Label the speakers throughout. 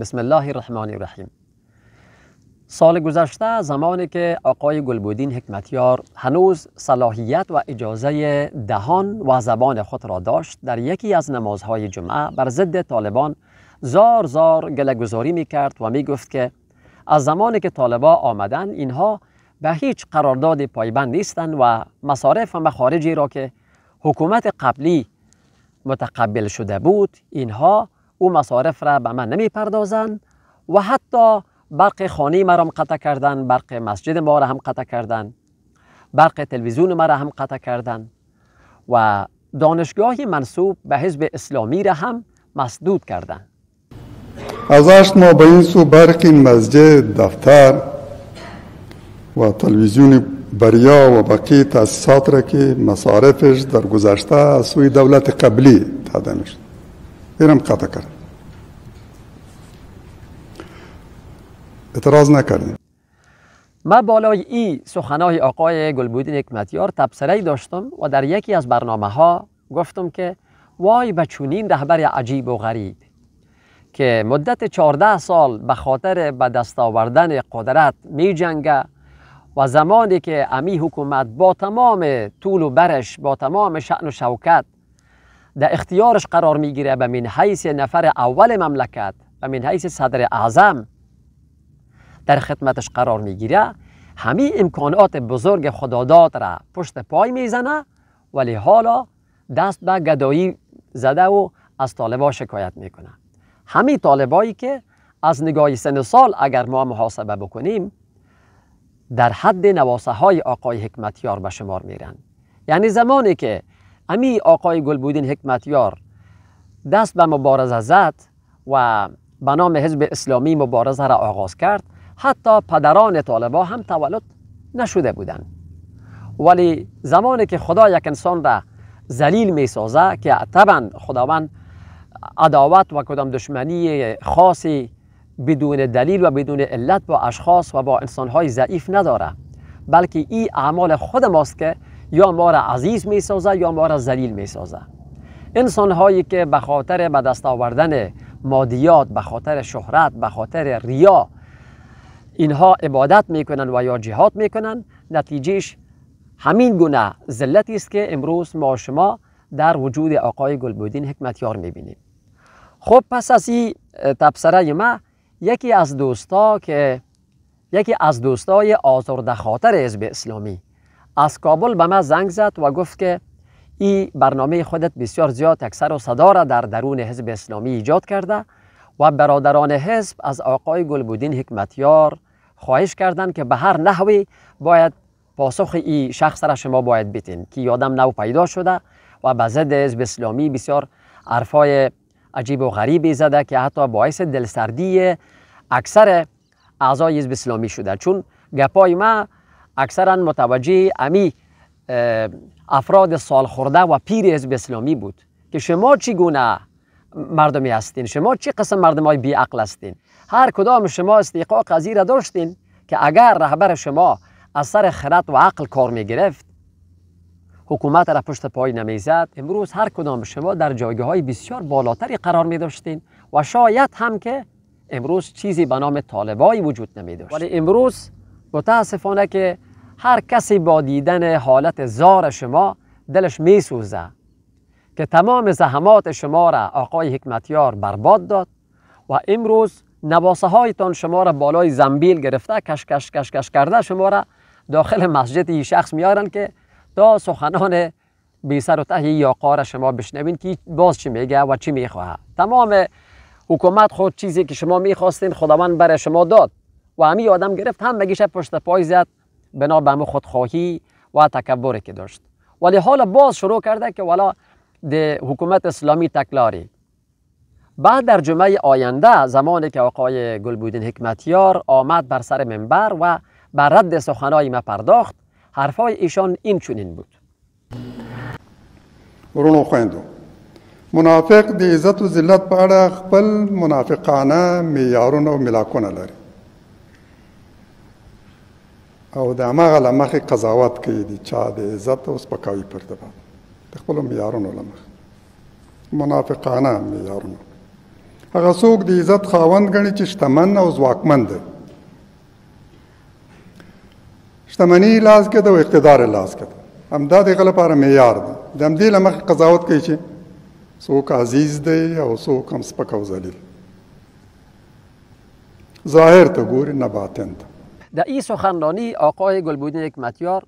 Speaker 1: بسم الله الرحمن الرحیم سال گذشته زمانی که آقای گلبودین حکمتیار هنوز صلاحیت و اجازه دهان و زبان خود را داشت در یکی از نمازهای جمعه بر ضد طالبان زار زار گلگذاری می کرد و می گفت که از زمانی که طالبان آمدن اینها به هیچ قرارداد پایبند نیستند و مصارف و مخارجی را که حکومت قبلی متقبل شده بود اینها او مصارف را به من نمی پردازند و حتی برق خانه مرا قطع کردن برق مسجد ما را هم قطع کردن برق تلویزیون ما را هم قطع کردن و دانشگاه منصوب به حزب اسلامی را هم مسدود کردن
Speaker 2: ازش ما به این سو برق مسجد دفتر و تلویزیون بریا و بقیه تاسیسات را که مصارفش در گذشته از سوی دولت قبلی داده میشد هم قطع کرد اعتراض نکردیم
Speaker 1: ما بالای ای سخنای آقای گلبودین حکمتیار تبصره داشتم و در یکی از برنامه ها گفتم که وای به چونین رهبر عجیب و غریب که مدت 14 سال به خاطر به دست آوردن قدرت می جنگه و زمانی که امی حکومت با تمام طول و برش با تمام شعن و شوکت در اختیارش قرار می گیره به من نفر اول مملکت و من صدر اعظم در خدمتش قرار میگیره همه امکانات بزرگ خداداد را پشت پای میزنه ولی حالا دست به گدایی زده و از طالبا شکایت میکنه همه طالبایی که از نگاه سن سال اگر ما محاسبه بکنیم در حد نواسه های آقای حکمتیار به شمار میرن یعنی زمانی که امی آقای گلبودین حکمتیار دست به مبارزه زد و به نام حزب اسلامی مبارزه را آغاز کرد حتی پدران طالبا هم تولد نشده بودند ولی زمانی که خدا یک انسان را زلیل می سازه که طبعا خداوند عداوت و کدام دشمنی خاصی بدون دلیل و بدون علت با اشخاص و با انسانهای ضعیف نداره بلکه این اعمال خود ماست که یا ما را عزیز می سازه یا ما را ذلیل می سازه انسان هایی که به خاطر به آوردن مادیات به خاطر شهرت به خاطر ریا اینها عبادت میکنن و یا جهاد میکنن نتیجهش همین گونه ذلتی است که امروز ما شما در وجود آقای گلبودین حکمتیار میبینیم خب پس از این تبصره ما یکی از دوستا که یکی از دوستای آزرده خاطر حزب اسلامی از کابل به ما زنگ زد و گفت که این برنامه خودت بسیار زیاد اکثر و صدا در درون حزب اسلامی ایجاد کرده و برادران حزب از آقای گلبودین حکمتیار خواهش کردند که به هر نحوی باید پاسخ این شخص را شما باید بیتین که یادم نو پیدا شده و به ضد حزب اسلامی بسیار عرفای عجیب و غریبی زده که حتی باعث دلسردی اکثر اعضای حزب اسلامی شده چون گپای ما اکثرا متوجه امی افراد سال و پیر حزب اسلامی بود که شما چگونه مردمی هستین شما چه قسم مردم های بی هستین هر کدام شما استحقاق از را داشتین که اگر رهبر شما از سر خرد و عقل کار می گرفت حکومت را پشت پای نمیزد امروز هر کدام شما در جایگاه های بسیار بالاتری قرار می داشتین و شاید هم که امروز چیزی به نام طالبایی وجود نمی داشت ولی امروز متاسفانه که هر کسی با دیدن حالت زار شما دلش می که تمام زحمات شما را آقای حکمتیار برباد داد و امروز نواسه هایتان شما را بالای زنبیل گرفته کش کش کش کش کرده شما را داخل مسجد این شخص میارن که تا سخنان بی سر و ته یا شما بشنوین که باز چی میگه و چی میخواهد تمام حکومت خود چیزی که شما میخواستین خداوند برای شما داد و همی آدم گرفت هم بگیشه پشت پای زد بنا به خودخواهی و تکبری که داشت ولی حالا باز شروع کرده که والا د حکومت اسلامی تکلاری بعد در جمعه آینده زمانی که آقای گلبودین حکمتیار آمد بر سر منبر و بر رد سخنهای ما پرداخت حرفای ایشان این چنین بود
Speaker 2: ورونو خویندو منافق د عزت او ذلت په اړه خپل منافقانه معیارونه او ملاکونه لري او د هغه لمخې قضاوت کوي د چا د عزت او سپکاوي پر دبا خپل معیارونو لمخ منافقانه معیارونو هغه څوک د عزت خاوند ګڼي چې شتمن او ځواکمن دی شتمنی لاس کې د اقتدار لاس کې همدا د غل لپاره معیار دی د همدې لمخ قضاوت کوي چې څوک عزیز دی او څوک هم سپک او ذلیل ظاهر ته ګوري نه باطن ته
Speaker 1: در این سخنرانی آقای گلبودین حکمتیار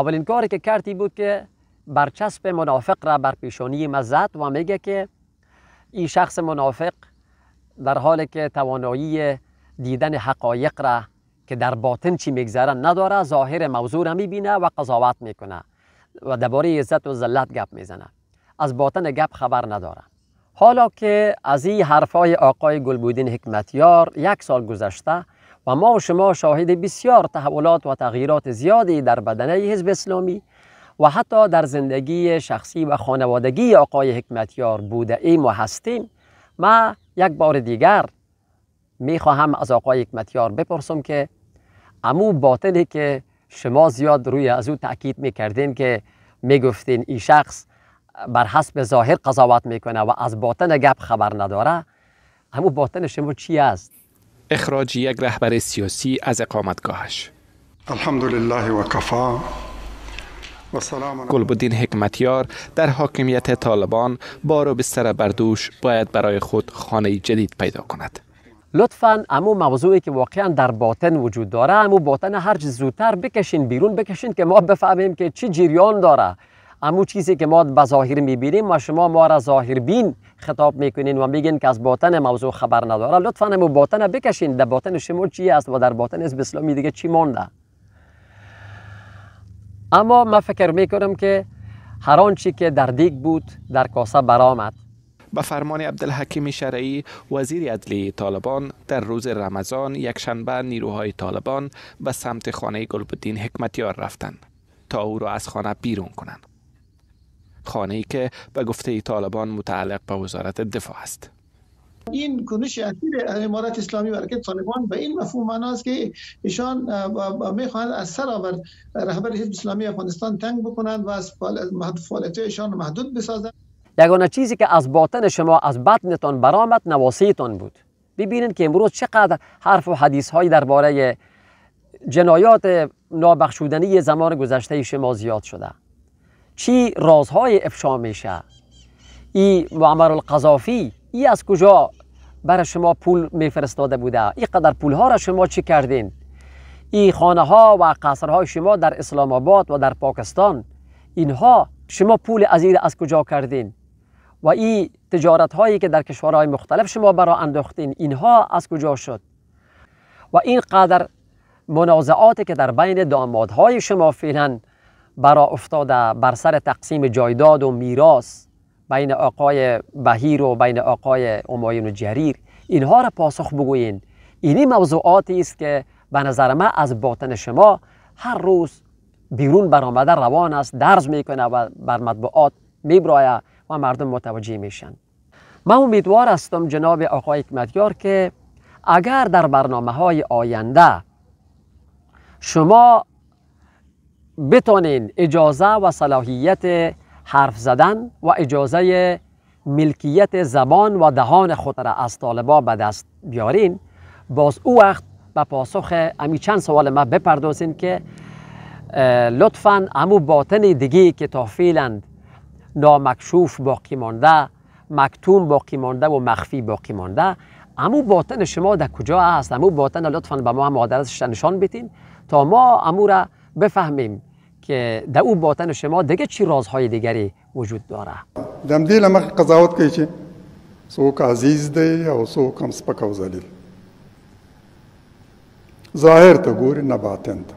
Speaker 1: اولین کاری که کردی بود که برچسب منافق را بر پیشانی ما زد و میگه که این شخص منافق در حالی که توانایی دیدن حقایق را که در باطن چی میگذره نداره ظاهر موضوع را میبینه و قضاوت میکنه و درباره عزت و ذلت گپ میزنه از باطن گپ خبر نداره حالا که از این حرفای آقای گلبودین حکمتیار یک سال گذشته و ما و شما شاهد بسیار تحولات و تغییرات زیادی در بدنه حزب اسلامی و حتی در زندگی شخصی و خانوادگی آقای حکمتیار بوده ایم و هستیم ما یک بار دیگر می خواهم از آقای حکمتیار بپرسم که امو باطنی که شما زیاد روی از او تاکید می که می گفتین این شخص بر حسب ظاهر قضاوت میکنه و از باطن گپ خبر نداره همو باطن شما چی است اخراج یک رهبر سیاسی از اقامتگاهش
Speaker 2: الحمدلله و کفا
Speaker 1: گلبدین حکمتیار در حاکمیت طالبان بار و بستر بردوش باید برای خود خانه جدید پیدا کند لطفا اما موضوعی که واقعا در باطن وجود داره اما باطن هر زودتر بکشین بیرون بکشین که ما بفهمیم که چی جریان داره اما چیزی که ما به ظاهر میبینیم و شما ما را ظاهر بین خطاب میکنین و میگین که از باطن موضوع خبر نداره لطفا امو باطن بکشین در باطن شما چی است و در باطن اسلامی دیگه چی مانده اما من فکر میکنم که هر آنچه که در دیگ بود در کاسه برآمد به فرمان عبدالحکیم شرعی وزیر عدلی طالبان در روز رمضان یک شنبه نیروهای طالبان به سمت خانه گلبدین حکمتیار رفتند تا او را از خانه بیرون کنند خانه ای که به گفته طالبان متعلق به وزارت دفاع است
Speaker 2: این کنش اخیر امارات اسلامی و حرکت طالبان به این مفهوم معناست است که ایشان میخواهند از سر آور رهبر حزب اسلامی افغانستان تنگ بکنند و از فعالیت ایشان محدود
Speaker 1: بسازند یگانه چیزی که از باطن شما از بطنتان برآمد نواسیتان بود ببینید که امروز چقدر حرف و حدیث های درباره جنایات نابخشودنی زمان گذشته شما زیاد شده چی رازهای افشا میشه ای معمر القذافی ای از کجا برای شما پول میفرستاده بوده اینقدر پول ها را شما چی کردین این خانه ها و قصرهای شما در اسلام آباد و در پاکستان اینها شما پول از این از کجا کردین و این تجارت هایی که در کشورهای مختلف شما برا انداختین اینها از کجا شد و این قدر منازعاتی که در بین دامادهای شما فعلا برا افتاده بر سر تقسیم جایداد و میراث بین آقای بهیر و بین آقای اماین و جریر اینها را پاسخ بگوین اینی موضوعاتی است که به نظر ما از باطن شما هر روز بیرون برآمده روان است درز میکنه و بر مطبوعات میبرایه و مردم متوجه میشن من امیدوار هستم جناب آقای حکمتیار که اگر در برنامه های آینده شما بتانین اجازه و صلاحیت حرف زدن و اجازه ملکیت زبان و دهان خود را از طالبا به دست بیارین باز او وقت به پاسخ امی چند سوال ما بپردازین که لطفا امو باطن دیگی که تا فعلا نامکشوف باقی مانده مکتوم باقی مانده و مخفی باقی مانده امو باطن شما در کجا است امو باطن لطفا به ما هم نشان بیتین تا ما امو را بفهمیم که در او باطن شما دیگه چی رازهای دیگری وجود داره
Speaker 2: دم دیل قضاوت که چی؟ سوک عزیز دی او سوک هم سپک و زلیل. ظاهر تا گوری نباتند.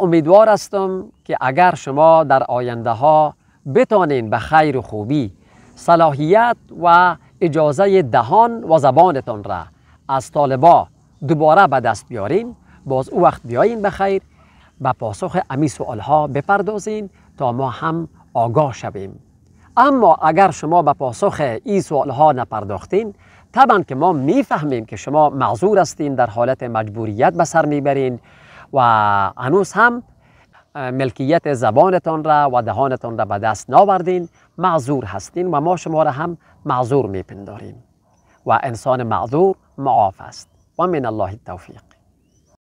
Speaker 1: امیدوار هستم که اگر شما در آینده ها بتانین به خیر و خوبی صلاحیت و اجازه دهان و زبانتان را از طالبا دوباره به دست بیارین باز او وقت بیاین به خیر به پاسخ امی سوال ها بپردازین تا ما هم آگاه شویم اما اگر شما به پاسخ این سوال ها نپرداختین طبعا که ما میفهمیم که شما معذور هستین در حالت مجبوریت به سر میبرین و هنوز هم ملکیت زبانتان را و دهانتان را به دست ناوردین معذور هستین و ما شما را هم معذور میپنداریم و انسان معذور معاف است و من الله التوفیق